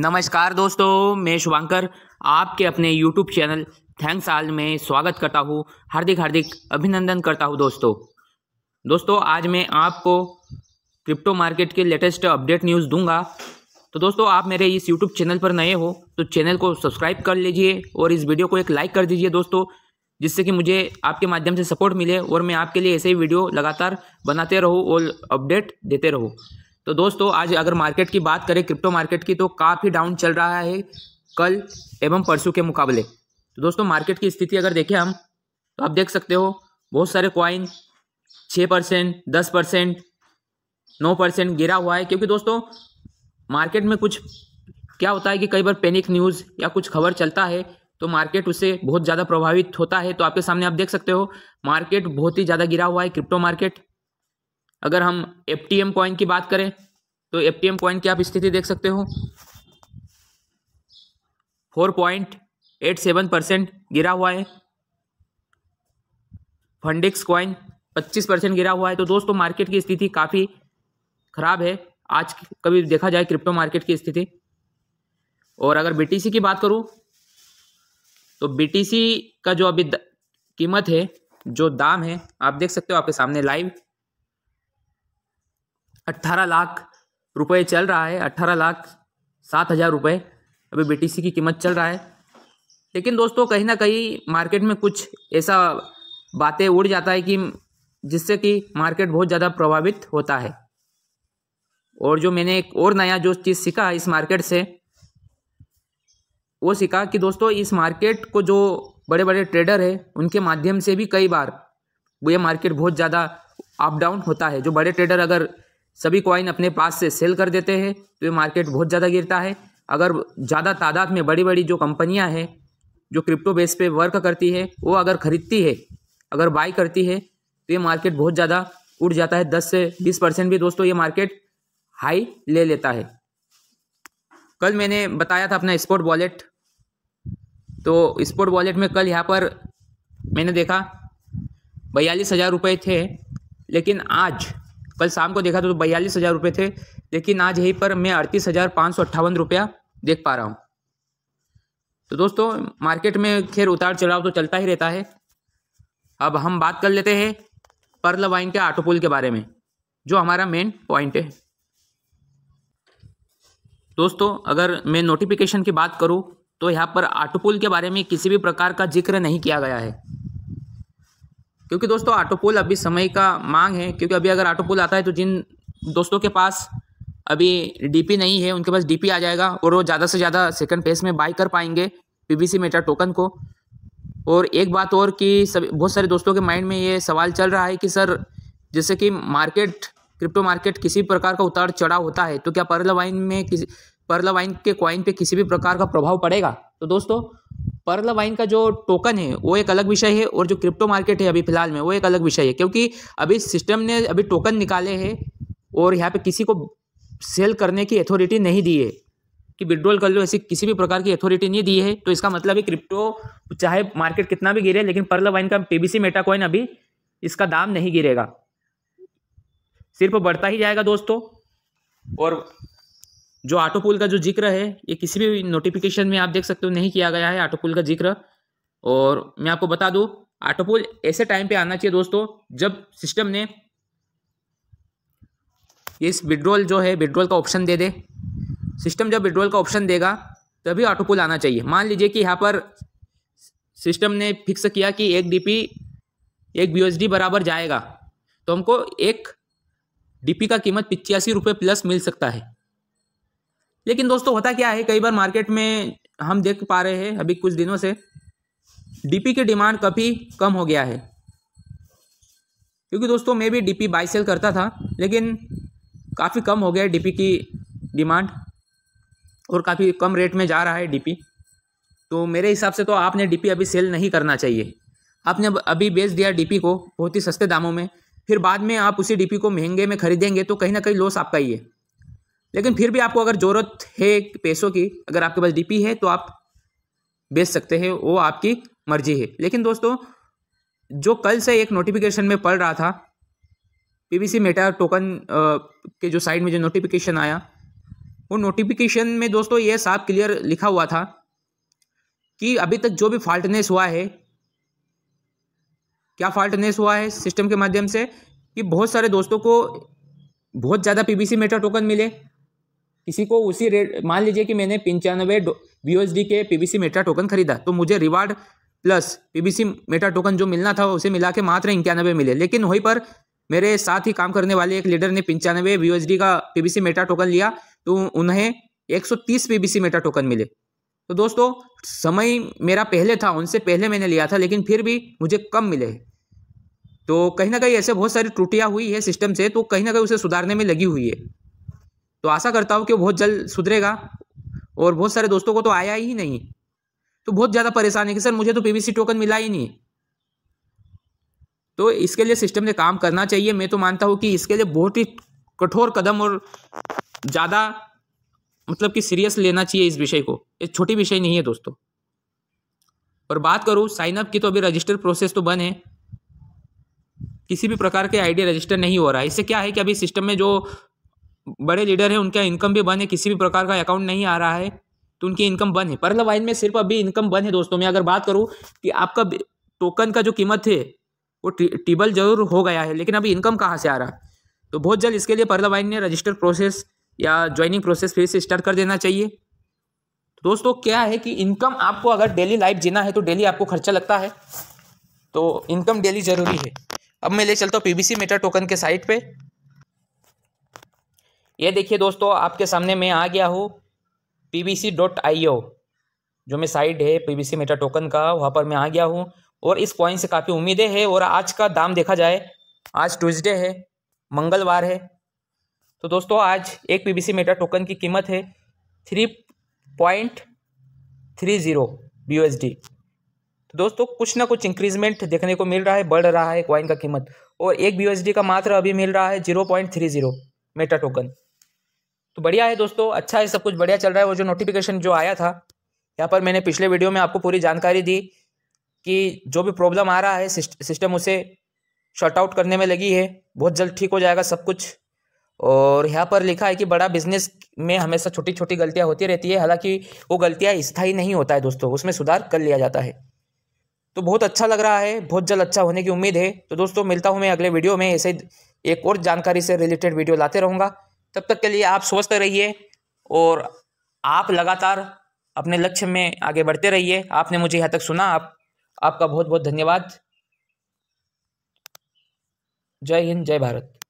नमस्कार दोस्तों मैं शुभांकर आपके अपने यूट्यूब चैनल थैंक्स आल में स्वागत करता हूँ हार्दिक हार्दिक अभिनंदन करता हूँ दोस्तों दोस्तों आज मैं आपको क्रिप्टो मार्केट के लेटेस्ट अपडेट न्यूज़ दूंगा तो दोस्तों आप मेरे इस यूट्यूब चैनल पर नए हो तो चैनल को सब्सक्राइब कर लीजिए और इस वीडियो को एक लाइक कर दीजिए दोस्तों जिससे कि मुझे आपके माध्यम से सपोर्ट मिले और मैं आपके लिए ऐसे ही वीडियो लगातार बनाते रहूँ और अपडेट देते रहूँ तो दोस्तों आज अगर मार्केट की बात करें क्रिप्टो मार्केट की तो काफ़ी डाउन चल रहा है कल एवं परसों के मुकाबले तो दोस्तों मार्केट की स्थिति अगर देखें हम तो आप देख सकते हो बहुत सारे क्वाइन छः परसेंट दस परसेंट नौ परसेंट गिरा हुआ है क्योंकि दोस्तों मार्केट में कुछ क्या होता है कि कई बार पैनिक न्यूज़ या कुछ खबर चलता है तो मार्केट उससे बहुत ज़्यादा प्रभावित होता है तो आपके सामने आप देख सकते हो मार्केट बहुत ही ज़्यादा गिरा हुआ है क्रिप्टो मार्केट अगर हम एफ टी एम कॉइन की बात करें तो एफ टी एम कॉइन की आप स्थिति देख सकते हो four point eight seven percent गिरा हुआ है फंडिक्स कॉइन पच्चीस परसेंट गिरा हुआ है तो दोस्तों मार्केट की स्थिति काफ़ी खराब है आज कभी देखा जाए क्रिप्टो मार्केट की स्थिति और अगर बीटीसी की बात करूं तो बीटीसी का जो अभी कीमत है जो दाम है आप देख सकते हो आपके सामने लाइव अट्ठारह लाख रुपए चल रहा है अट्ठारह लाख सात हज़ार रुपये अभी सी की कीमत चल रहा है लेकिन दोस्तों कहीं ना कहीं मार्केट में कुछ ऐसा बातें उड़ जाता है कि जिससे कि मार्केट बहुत ज़्यादा प्रभावित होता है और जो मैंने एक और नया जो चीज़ सीखा इस मार्केट से वो सीखा कि दोस्तों इस मार्केट को जो बड़े बड़े ट्रेडर है उनके माध्यम से भी कई बार ये मार्केट बहुत ज़्यादा अप डाउन होता है जो बड़े ट्रेडर अगर सभी कॉइन अपने पास से सेल कर देते हैं तो ये मार्केट बहुत ज़्यादा गिरता है अगर ज़्यादा तादाद में बड़ी बड़ी जो कंपनियां हैं जो क्रिप्टो बेस पे वर्क करती है वो अगर ख़रीदती है अगर बाई करती है तो ये मार्केट बहुत ज़्यादा उठ जाता है दस से बीस परसेंट भी दोस्तों ये मार्केट हाई ले लेता है कल मैंने बताया था अपना स्पोर्ट वॉलेट तो स्पोर्ट वॉलेट में कल यहाँ पर मैंने देखा बयालीस हज़ार रुपये थे लेकिन आज कल शाम को देखा तो बयालीस हज़ार रुपये थे लेकिन आज यहीं पर मैं अड़तीस हज़ार पाँच सौ अट्ठावन रुपया देख पा रहा हूँ तो दोस्तों मार्केट में खैर उतार चढ़ाव तो चलता ही रहता है अब हम बात कर लेते हैं पर्ल वाइन के ऑटो पुल के बारे में जो हमारा मेन पॉइंट है दोस्तों अगर मैं नोटिफिकेशन की बात करूँ तो यहाँ पर आटो पुल के बारे में किसी भी प्रकार का जिक्र नहीं किया गया है क्योंकि दोस्तों ऑटो अभी समय का मांग है क्योंकि अभी अगर ऑटो पोल आता है तो जिन दोस्तों के पास अभी डीपी नहीं है उनके पास डीपी आ जाएगा और वो ज़्यादा से ज़्यादा सेकंड फेस में बाई कर पाएंगे पीबीसी मेटा टोकन को और एक बात और कि सभी बहुत सारे दोस्तों के माइंड में ये सवाल चल रहा है कि सर जैसे कि मार्केट क्रिप्टो मार्केट किसी प्रकार का उतार चढ़ाव होता है तो क्या पर्ल वाइन में किसी पर्ल वाइन के कॉइन पर किसी भी प्रकार का प्रभाव पड़ेगा तो दोस्तों पर्ल वाइन का जो टोकन है वो एक अलग विषय है और जो क्रिप्टो मार्केट है अभी फिलहाल में वो एक अलग विषय है क्योंकि अभी सिस्टम ने अभी टोकन निकाले हैं और यहाँ पे किसी को सेल करने की अथॉरिटी नहीं दी है कि विड्रॉल कर लो ऐसी किसी भी प्रकार की अथॉरिटी नहीं दी है तो इसका मतलब है क्रिप्टो चाहे मार्केट कितना भी गिरे लेकिन पर्ल वाइन का पीबीसी मेटा कॉइन अभी इसका दाम नहीं गिरेगा सिर्फ बढ़ता ही जाएगा दोस्तों और जो ऑटो पुल का जो जिक्र है ये किसी भी नोटिफिकेशन में आप देख सकते हो नहीं किया गया है ऑटो पुल का जिक्र और मैं आपको बता दूँ ऑटो पुल ऐसे टाइम पे आना चाहिए दोस्तों जब सिस्टम ने इस विड्रॉल जो है विड्रॉल का ऑप्शन दे दे सिस्टम जब विड्रॉल का ऑप्शन देगा तभी ऑटो पुल आना चाहिए मान लीजिए कि यहाँ पर सिस्टम ने फिक्स किया कि एक डीपी एक बी बराबर जाएगा तो हमको एक डीपी का कीमत पिचासी रुपये प्लस मिल सकता है लेकिन दोस्तों होता क्या है कई बार मार्केट में हम देख पा रहे हैं अभी कुछ दिनों से डीपी की डिमांड काफ़ी कम हो गया है क्योंकि दोस्तों मैं भी डीपी बाई सेल करता था लेकिन काफ़ी कम हो गया है डीपी की डिमांड और काफ़ी कम रेट में जा रहा है डीपी तो मेरे हिसाब से तो आपने डीपी अभी सेल नहीं करना चाहिए आपने अभी बेच दिया डीपी को बहुत ही सस्ते दामों में फिर बाद में आप उसी डीपी को महंगे में खरीदेंगे तो कहीं ना कहीं लॉस आपका ही है लेकिन फिर भी आपको अगर ज़रूरत है पैसों की अगर आपके पास डीपी है तो आप बेच सकते हैं वो आपकी मर्जी है लेकिन दोस्तों जो कल से एक नोटिफिकेशन में पढ़ रहा था पीबीसी मेटा टोकन के जो साइड में जो नोटिफिकेशन आया वो नोटिफिकेशन में दोस्तों ये साफ क्लियर लिखा हुआ था कि अभी तक जो भी फॉल्टनेस हुआ है क्या फॉल्टनेस हुआ है सिस्टम के माध्यम से कि बहुत सारे दोस्तों को बहुत ज़्यादा पीबीसी मेटा टोकन मिले किसी को उसी रेट मान लीजिए कि मैंने पंचानवे बी के पीबीसी मेटा टोकन खरीदा तो मुझे reward plus PBC meta token जो मिलना था उसे मिला के मात्र इक्यानवे मिले लेकिन वहीं पर मेरे साथ ही काम करने वाले एक लीडर ने पंचानवे बी का पीबीसी मेटा टोकन लिया तो उन्हें 130 पीबीसी मेटा टोकन मिले तो दोस्तों समय मेरा पहले था उनसे पहले मैंने लिया था लेकिन फिर भी मुझे कम मिले तो कहीं ना कहीं ऐसे बहुत सारी त्रुटियाँ हुई है सिस्टम से तो कहीं ना कहीं उसे सुधारने में लगी हुई है तो आशा करता हूँ कि बहुत जल्द सुधरेगा और बहुत सारे दोस्तों को तो आया ही नहीं तो बहुत ज़्यादा परेशान है कि सर मुझे तो पी टोकन मिला ही नहीं तो इसके लिए सिस्टम ने काम करना चाहिए मैं तो मानता हूँ कि इसके लिए बहुत ही कठोर कदम और ज़्यादा मतलब कि सीरियस लेना चाहिए इस विषय को ये छोटी विषय नहीं है दोस्तों और बात करूँ साइनअप की तो अभी रजिस्टर प्रोसेस तो बंद है किसी भी प्रकार के आईडी रजिस्टर नहीं हो रहा है इससे क्या है कि अभी सिस्टम में जो बड़े लीडर हैं उनका इनकम भी बंद है किसी भी प्रकार का अकाउंट नहीं आ रहा है तो उनकी इनकम बंद है पर्ल वाइन में सिर्फ अभी इनकम बंद है दोस्तों मैं अगर बात करूँ कि आपका टोकन का जो कीमत है वो टेबल जरूर हो गया है लेकिन अभी इनकम कहाँ से आ रहा तो बहुत जल्द इसके लिए पर्ल वाइन ने रजिस्टर प्रोसेस या ज्वाइनिंग प्रोसेस फिर से स्टार्ट कर देना चाहिए तो दोस्तों क्या है कि इनकम आपको अगर डेली लाइफ जीना है तो डेली आपको खर्चा लगता है तो इनकम डेली ज़रूरी है अब मैं ले चलता हूँ पी मेटा टोकन के साइट पे ये देखिए दोस्तों आपके सामने मैं आ गया हूँ P B C dot I O जो मैं साइड है P B C meta token का वहाँ पर मैं आ गया हूँ और इस कॉइन से काफ़ी उम्मीदें हैं और आज का दाम देखा जाए आज ट्यूजडे है मंगलवार है तो दोस्तों आज एक P B C meta token की कीमत है three point three zero B S D तो दोस्तों कुछ ना कुछ इंक्रीजमेंट देखने को मिल रहा है बढ़ रहा है कॉइन का कीमत और एक बी का मात्र अभी मिल रहा है zero point three zero meta token तो बढ़िया है दोस्तों अच्छा है सब कुछ बढ़िया चल रहा है वो जो नोटिफिकेशन जो आया था यहाँ पर मैंने पिछले वीडियो में आपको पूरी जानकारी दी कि जो भी प्रॉब्लम आ रहा है सिस्टम उसे शॉर्ट आउट करने में लगी है बहुत जल्द ठीक हो जाएगा सब कुछ और यहाँ पर लिखा है कि बड़ा बिजनेस में हमेशा छोटी छोटी गलतियाँ होती रहती है हालांकि वो गलतियाँ स्थायी नहीं होता है दोस्तों उसमें सुधार कर लिया जाता है तो बहुत अच्छा लग रहा है बहुत जल्द अच्छा होने की उम्मीद है तो दोस्तों मिलता हूँ मैं अगले वीडियो में ऐसे एक और जानकारी से रिलेटेड वीडियो लाते रहूँगा तब तक के लिए आप स्वस्थ रहिए और आप लगातार अपने लक्ष्य में आगे बढ़ते रहिए आपने मुझे यहाँ तक सुना आप आपका बहुत बहुत धन्यवाद जय हिंद जय भारत